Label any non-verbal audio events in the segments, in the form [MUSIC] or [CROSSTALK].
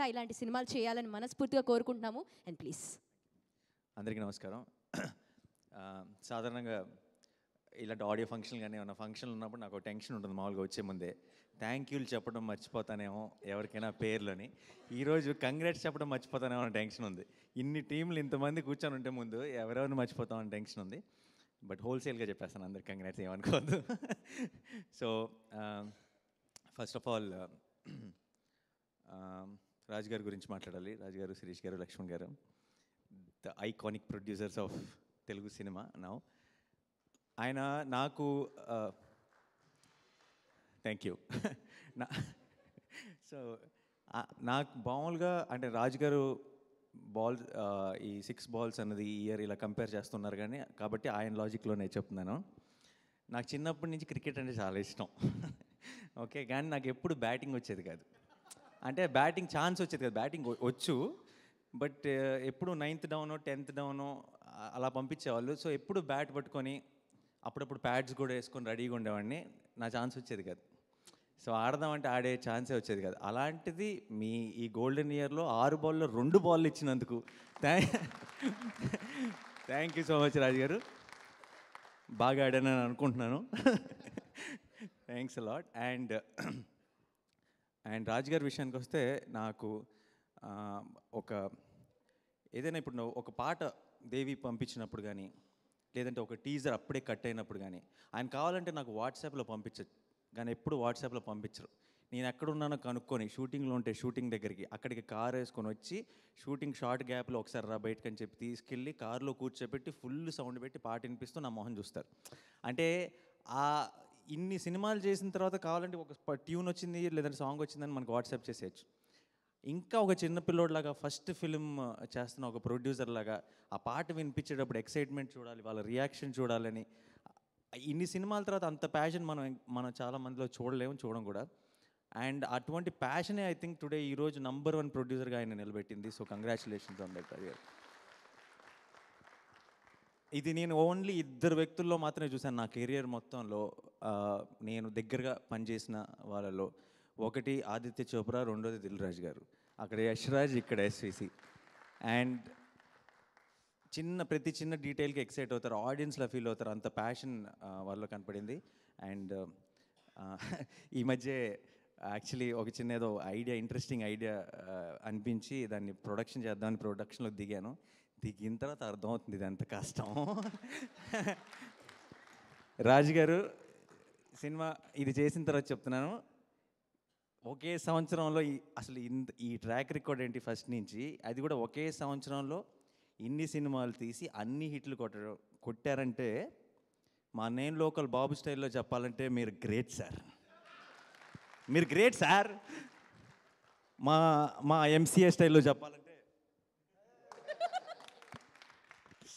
ఇంకా ఇలాంటి సినిమాలు చేయాలని మనస్ఫూర్తిగా కోరుకుంటున్నాము అండ్ ప్లీజ్ అందరికీ నమస్కారం సాధారణంగా ఇలాంటి ఆడియో ఫంక్షన్ కానీ ఏమైనా ఫంక్షన్లు ఉన్నప్పుడు నాకు టెన్షన్ ఉంటుంది మామూలుగా వచ్చే ముందే థ్యాంక్ యూలు చెప్పడం మర్చిపోతానేమో ఎవరికైనా పేర్లని ఈరోజు కంగ్రాట్స్ చెప్పడం మర్చిపోతానేమో అని టెన్షన్ ఉంది ఇన్ని టీంలు ఇంతమంది కూర్చొని ఉంటే ముందు ఎవరెవరిని మర్చిపోతామని టెన్షన్ ఉంది బట్ హోల్సేల్గా చెప్పేస్తాను అందరు కంగ్రాట్స్ ఏమనుకోవద్దు సో ఫస్ట్ ఆఫ్ ఆల్ రాజుగారి గురించి మాట్లాడాలి రాజుగారు Sirish garu Laxman garu the iconic producers of Telugu cinema నా ఆయన నాకు థ్యాంక్ యూ [LAUGHS] నా సో నాకు మామూలుగా అంటే రాజుగారు బాల్ ఈ సిక్స్ బాల్స్ అన్నది ఈ ఇయర్ ఇలా కంపేర్ చేస్తున్నారు కానీ కాబట్టి ఆయన లాజిక్లోనే చెప్తున్నాను నాకు చిన్నప్పటి నుంచి క్రికెట్ అంటే చాలా ఇష్టం ఓకే [LAUGHS] కానీ నాకు ఎప్పుడు బ్యాటింగ్ వచ్చేది కాదు అంటే బ్యాటింగ్ ఛాన్స్ వచ్చేది కదా బ్యాటింగ్ వచ్చు బట్ ఎప్పుడు నైన్త్ డౌను టెన్త్ డౌను అలా పంపించేవాళ్ళు సో ఎప్పుడు బ్యాట్ పట్టుకొని అప్పుడప్పుడు ప్యాడ్స్ కూడా వేసుకొని రెడీగా ఉండేవాడిని నా ఛాన్స్ వచ్చేది కాదు సో ఆడదామంటే ఆడే ఛాన్సే వచ్చేది కాదు అలాంటిది మీ ఈ గోల్డెన్ ఇయర్లో ఆరు బాల్లో రెండు బాల్ ఇచ్చినందుకు thank you so much Raju garu బాగా ఆడానని అనుకుంటున్నాను [LAUGHS] థ్యాంక్స్ అలాట్ అండ్ అండ్ రాజుగారి విషయానికి వస్తే నాకు ఒక ఏదైనా ఇప్పుడు ఒక పాట దేవి పంపించినప్పుడు కానీ లేదంటే ఒక టీజర్ అప్పుడే కట్ అయినప్పుడు కానీ ఆయన కావాలంటే నాకు వాట్సాప్లో పంపించచ్చు కానీ ఎప్పుడు వాట్సాప్లో పంపించరు నేను ఎక్కడున్నానో కనుక్కొని షూటింగ్లో ఉంటే షూటింగ్ దగ్గరికి అక్కడికి కార్ వేసుకొని వచ్చి షూటింగ్ షార్ట్ గ్యాప్లో ఒకసారి రా బయటకు అని చెప్పి తీసుకెళ్ళి కారులో కూర్చోబెట్టి ఫుల్ సౌండ్ పెట్టి పాట వినిపిస్తూ నా మొహం చూస్తారు అంటే ఆ ఇన్ని సినిమాలు చేసిన తర్వాత కావాలంటే ఒక ట్యూన్ వచ్చింది లేదంటే సాంగ్ వచ్చిందని మనకు వాట్సాప్ చేసేయచ్చు ఇంకా ఒక చిన్న పిల్లోడ్లాగా ఫస్ట్ ఫిల్మ్ చేస్తున్న ఒక ప్రొడ్యూసర్ లాగా ఆ పాట వినిపించేటప్పుడు ఎక్సైట్మెంట్ చూడాలి వాళ్ళ రియాక్షన్ చూడాలని ఇన్ని సినిమాల తర్వాత అంత ప్యాషన్ మనం మనం చాలా మందిలో చూడలేము చూడడం కూడా అండ్ అటువంటి ప్యాషనే ఐ థింక్ టుడే ఈరోజు నంబర్ వన్ ప్రొడ్యూసర్గా ఆయన నిలబెట్టింది సో కంగ్రాచులేషన్స్ ఆన్ ఇది నేను ఓన్లీ ఇద్దరు వ్యక్తుల్లో మాత్రమే చూశాను నా కెరియర్ మొత్తంలో నేను దగ్గరగా పనిచేసిన వాళ్ళలో ఒకటి ఆదిత్య చోప్రా రెండోది దిల్ రాజ్ గారు అక్కడ యశ్రాజ్ ఇక్కడ ఎస్విసి అండ్ చిన్న ప్రతి చిన్న డీటెయిల్కి ఎక్సైట్ అవుతారు ఆడియన్స్లో ఫీల్ అవుతారు అంత ప్యాషన్ వాళ్ళలో కనపడింది అండ్ ఈ మధ్య యాక్చువల్లీ ఒక చిన్న ఏదో ఐడియా ఇంట్రెస్టింగ్ ఐడియా అనిపించి దాన్ని ప్రొడక్షన్ చేద్దామని ప్రొడక్షన్లో దిగాను దిగిన తర్వాత అర్థమవుతుంది ఇది ఎంత కష్టం రాజుగారు సినిమా ఇది చేసిన తర్వాత చెప్తున్నాను ఒకే సంవత్సరంలో అసలు ఇంత ఈ ట్రాక్ రికార్డ్ ఏంటి ఫస్ట్ నుంచి అది కూడా ఒకే సంవత్సరంలో ఇన్ని సినిమాలు తీసి అన్ని హిట్లు కొట్ట కొట్టారంటే మా నేను లోకల్ బాబు స్టైల్లో చెప్పాలంటే మీరు గ్రేట్ సార్ మీరు గ్రేట్ సార్ మా మా ఎంసీఏ స్టైల్లో చెప్పాలంటే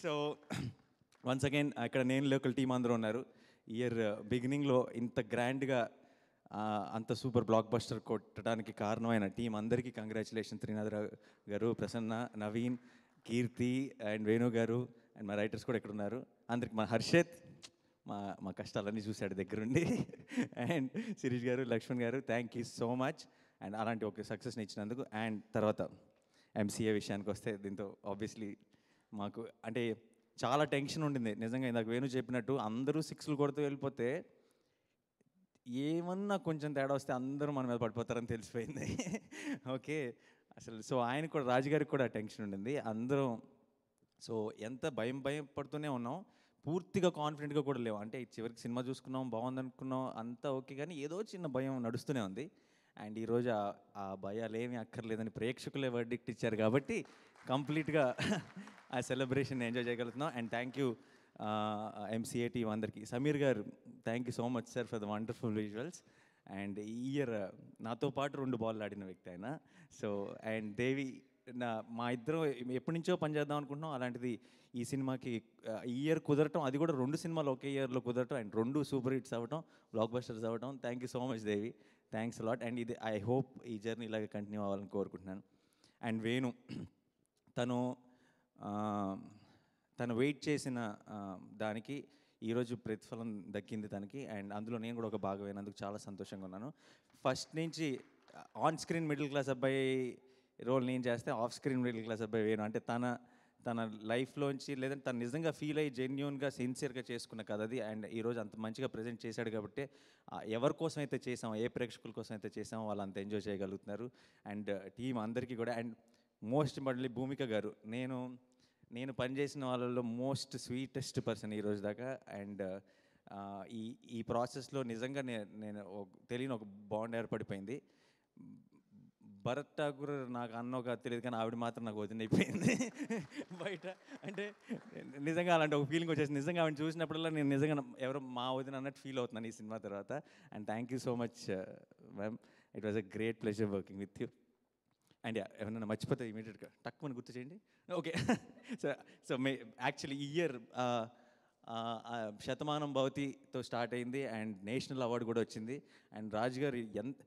సో వన్స్ అగైన్ అక్కడ నేను లోకల్ టీం అందరూ ఉన్నారు ఇయర్ బిగినింగ్లో uh, ఇంత గ్రాండ్గా అంత సూపర్ బ్లాక్ బస్టర్ కొట్టడానికి కారణమైన టీం అందరికీ congratulation Trinath garu Prasanna Naveen Keerthi and Venu garu and మా రైటర్స్ కూడా ఇక్కడ ఉన్నారు అందరికి మా హర్షత్ మా మా కష్టాలన్నీ చూశాడు దగ్గరుండి and [LAUGHS] Sirish garu Laxman garu thank you so much and అలాంటి ఒక సక్సెస్ని ఇచ్చినందుకు అండ్ తర్వాత ఎంసీఏ విషయానికి వస్తే దీంతో ఆబ్వియస్లీ మాకు అంటే చాలా టెన్షన్ ఉండింది నిజంగా ఇందాక వేణు చెప్పినట్టు అందరూ సిక్స్లు కొడుతూ వెళ్ళిపోతే ఏమన్నా కొంచెం తేడా వస్తే అందరూ మన మీద పడిపోతారని తెలిసిపోయింది ఓకే అసలు సో ఆయన కూడా రాజుగారికి కూడా టెన్షన్ ఉండింది అందరూ సో ఎంత భయం భయం పడుతూనే ఉన్నాం పూర్తిగా కాన్ఫిడెంట్గా కూడా లేవు అంటే చివరికి సినిమా చూసుకున్నాం బాగుంది అనుకున్నాం అంతా ఓకే కానీ ఏదో చిన్న భయం నడుస్తూనే ఉంది అండ్ ఈరోజు ఆ భయాలు ఏమీ అక్కర్లేదని ప్రేక్షకులే వర్డిక్ట్ ఇచ్చారు కాబట్టి కంప్లీట్గా ఆ సెలబ్రేషన్ ఎంజాయ్ చేయగలుగుతున్నాం and thank you MCA team అందరికీ Sameer garu thank you so much sir for the wonderful visuals and ఈ ఇయర్ నాతో పాటు రెండు బాల్ ఆడిన వ్యక్తి ఆయన సో అండ్ దేవి నా మా ఇద్దరం ఎప్పటి నుంచో పనిచేద్దాం అనుకుంటున్నాం అలాంటిది ఈ సినిమాకి ఈ ఇయర్ కుదరటం అది కూడా రెండు సినిమాలు ఒకే ఇయర్లో కుదరటం అండ్ రెండు సూపర్ హిట్స్ అవ్వటం బ్లాక్ బస్టర్స్ అవ్వటం thank you so much Devi thanks lot and ఇది ఐ హోప్ ఈ జర్నీ ఇలాగే కంటిన్యూ అవ్వాలని కోరుకుంటున్నాను అండ్ వేణు [CLEARS THROAT] తను తను వెయిట్ చేసిన దానికి ఈరోజు ప్రతిఫలం దక్కింది తనకి అండ్ అందులో నేను కూడా ఒక భాగమైనందుకు చాలా సంతోషంగా ఉన్నాను ఫస్ట్ నుంచి ఆన్ స్క్రీన్ మిడిల్ క్లాస్ అబ్బాయి రోల్ నేను చేస్తే ఆఫ్ స్క్రీన్ మిడిల్ క్లాస్ అబ్బాయి వేయను అంటే తన తన లైఫ్లోంచి లేదంటే తను నిజంగా ఫీల్ అయ్యి జెన్యున్గా సిన్సియర్గా చేసుకున్న కథ అది అండ్ ఈరోజు అంత మంచిగా ప్రజెంట్ చేశాడు కాబట్టి ఎవరి కోసం అయితే చేసామో ఏ ప్రేక్షకుల కోసం అయితే చేసామో వాళ్ళు అంత ఎంజాయ్ చేయగలుగుతున్నారు అండ్ టీం అందరికీ కూడా అండ్ మోస్ట్ మళ్ళీ భూమిక గారు నేను నేను పనిచేసిన వాళ్ళలో మోస్ట్ స్వీటెస్ట్ పర్సన్ ఈరోజు దాకా అండ్ ఈ ఈ ప్రాసెస్లో నిజంగా నేను తెలియని ఒక బాండ్ ఏర్పడిపోయింది భరత్ ఠాకూర్ నాకు అన్న ఒక తెలియదు కానీ ఆవిడ మాత్రం నాకు అయిపోయింది బయట అంటే నిజంగా అలాంటి ఒక ఫీలింగ్ వచ్చేసి నిజంగా ఆవిడ చూసినప్పుడల్లా నేను నిజంగా ఎవరో మా వదిన అన్నట్టు ఫీల్ అవుతున్నాను ఈ సినిమా తర్వాత and thank you so much ma'am it was a great pleasure working with you and ఎవరైనా మర్చిపోతే ఇమీడియట్గా టక్కుమని గుర్తు చేయండి okay [LAUGHS] so so may actually ఈ ఇయర్ శతమానం భవతితో స్టార్ట్ అయింది అండ్ నేషనల్ అవార్డు కూడా వచ్చింది అండ్ రాజు గారు ఎంత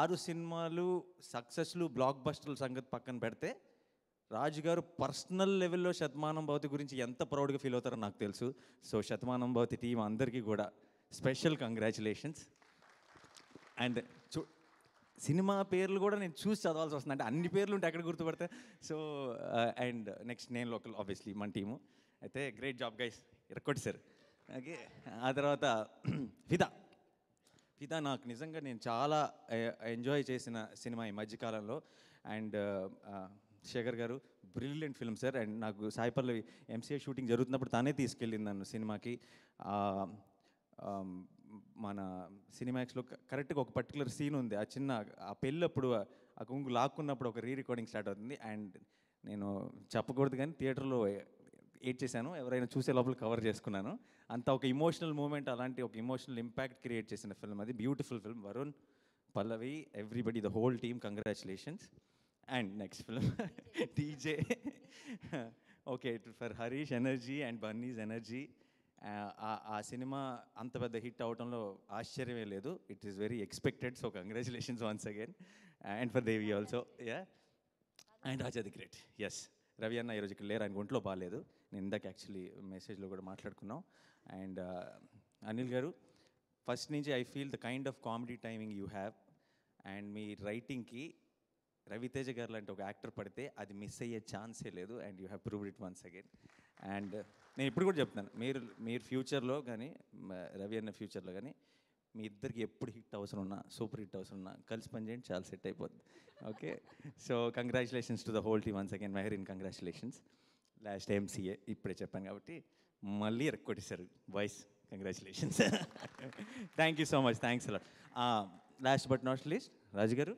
ఆరు సినిమాలు సక్సెస్లు బ్లాక్ బస్టర్ల సంగతి పక్కన పెడితే రాజు గారు పర్సనల్ లెవెల్లో శతమానం భవతి గురించి ఎంత ప్రౌడ్గా ఫీల్ అవుతారో నాకు తెలుసు సో శతమానం భవతి టీం అందరికీ కూడా స్పెషల్ కంగ్రాచులేషన్స్ అండ్ చూ సినిమా పేర్లు కూడా నేను చూసి చదవాల్సి వస్తుంది అంటే అన్ని పేర్లు ఉంటే ఎక్కడ గుర్తుపడతాయి సో అండ్ uh, నెక్స్ట్ నేను లోకల్ ఆబ్వియస్లీ మన టీము అయితే గ్రేట్ జాబ్ గైస్ ఇరకొట్టి సార్ ఓకే ఆ తర్వాత [CLEARS THROAT] ఫిదా ఫిదా నాకు నిజంగా నేను చాలా ఎంజాయ్ uh, చేసిన సినిమా ఈ మధ్యకాలంలో అండ్ uh, శేఖర్ గారు బ్రిలియంట్ ఫిల్మ్ సార్ అండ్ నాకు సాయిపల్లి ఎంసీఏ షూటింగ్ జరుగుతున్నప్పుడు తానే తీసుకెళ్ళింది నన్ను సినిమాకి um, మన సినిమాక్స్లో కరెక్ట్గా ఒక పర్టికులర్ సీన్ ఉంది ఆ చిన్న ఆ పెళ్ళి అప్పుడు ఆ కుంగు లాక్కున్నప్పుడు ఒక రీ రికార్డింగ్ స్టార్ట్ అవుతుంది అండ్ నేను చెప్పకూడదు కానీ థియేటర్లో ఏడ్ చేశాను ఎవరైనా చూసే లోపల కవర్ చేసుకున్నాను అంత ఒక ఇమోషనల్ మూమెంట్ అలాంటి ఒక ఇమోషనల్ ఇంపాక్ట్ క్రియేట్ చేసిన ఫిల్మ్ అది beautiful film Varun Pallavi everybody the whole team congratulations and next film DJ okay for Harish energy and Bunny's energy ఆ సినిమా అంత పెద్ద హిట్ అవడంలో ఆశ్చర్యమే లేదు it is very expected so congratulations once again and for Devi also yeah and Raja the great S Ravi అన్న ఈరోజు ఇక్కడ లేరు ఆయన ఒంట్లో బాగాలేదు నేను ఇందాక యాక్చువల్లీ మెసేజ్లో కూడా మాట్లాడుకున్నాం and Anil uh, garu first నుంచి I feel the kind of comedy timing you have and మీ రైటింగ్కి రవితేజ గారు లాంటి ఒక యాక్టర్ పడితే అది మిస్ అయ్యే ఛాన్సే లేదు and you have proved it once again and నేను ఇప్పుడు కూడా చెప్తాను మీరు మీరు ఫ్యూచర్లో కానీ రవి అన్న ఫ్యూచర్లో కానీ మీ ఇద్దరికి ఎప్పుడు హిట్ అవసరం ఉన్నా సూపర్ హిట్ అవసరం ఉన్నా కలిసి పనిచేయండి చాలా సెట్ అయిపోద్ది okay so congratulations to the whole team once again Mehreen congratulations last MCA ఇప్పుడే చెప్పాను కాబట్టి మళ్ళీ రెక్కొట్టేశారు voice congratulations thank you so much thanks అలా last but not least Raju garu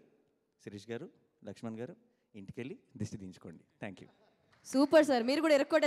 Shirish garu Laxman garu ఇంటికి వెళ్ళి దిష్టి దించుకోండి థ్యాంక్ యూ సూపర్ సార్ మీరు కూడా ఎరక్కోట